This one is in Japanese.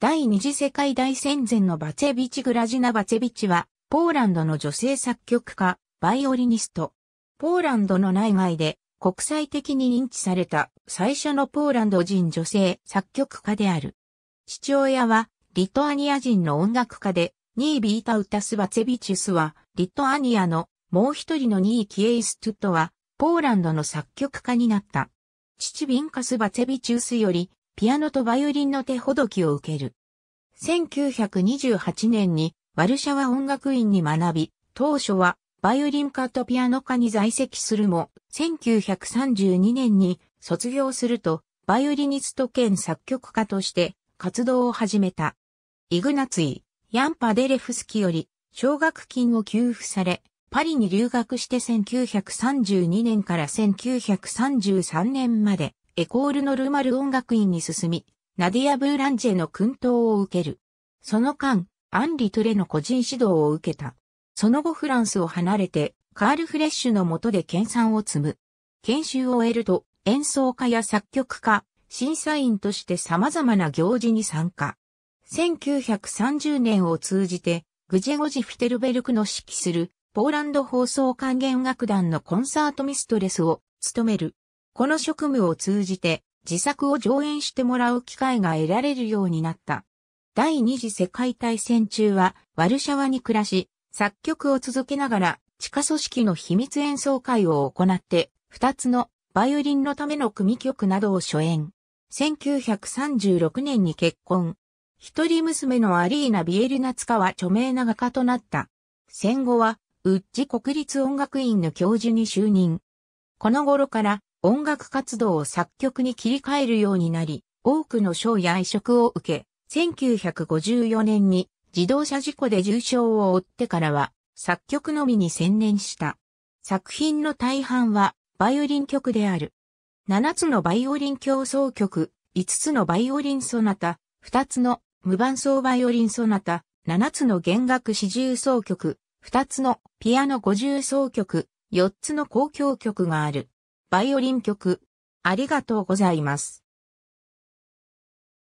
第二次世界大戦前のバツェビチ・グラジナ・バツェビチは、ポーランドの女性作曲家、バイオリニスト。ポーランドの内外で国際的に認知された最初のポーランド人女性作曲家である。父親はリトアニア人の音楽家で、ニービータウタス・バツェビチュスは、リトアニアのもう一人のニー・キエイストゥットは、ポーランドの作曲家になった。父ビンカス・バツェビチュスよりピアノとバイオリンの手ほどきを受ける。1928年にワルシャワ音楽院に学び、当初はバイオリン科とピアノ科に在籍するも、1932年に卒業すると、バイオリニスト兼作曲家として活動を始めた。イグナツイ、ヤンパデレフスキより奨学金を給付され、パリに留学して1932年から1933年までエコールのルマル音楽院に進み、ナディア・ブーランジェの訓導を受ける。その間、アンリ・トゥレの個人指導を受けた。その後フランスを離れて、カール・フレッシュの下で研鑽を積む。研修を得ると、演奏家や作曲家、審査員として様々な行事に参加。1930年を通じて、グジェゴジ・フィテルベルクの指揮する、ポーランド放送管弦楽団のコンサートミストレスを務める。この職務を通じて自作を上演してもらう機会が得られるようになった。第二次世界大戦中はワルシャワに暮らし、作曲を続けながら地下組織の秘密演奏会を行って、二つのバイオリンのための組曲などを初演。1936年に結婚。一人娘のアリーナ・ビエルナツカは著名な画家となった。戦後は、ウッジ国立音楽院の教授に就任。この頃から音楽活動を作曲に切り替えるようになり、多くの賞や移植を受け、1954年に自動車事故で重傷を負ってからは、作曲のみに専念した。作品の大半は、バイオリン曲である。7つのバイオリン競争曲、5つのバイオリンソナタ、2つの無伴奏バイオリンソナタ、7つの弦楽四重奏曲、2つのピアノ五重奏曲、4つの交響曲がある。バイオリン曲。ありがとうございます。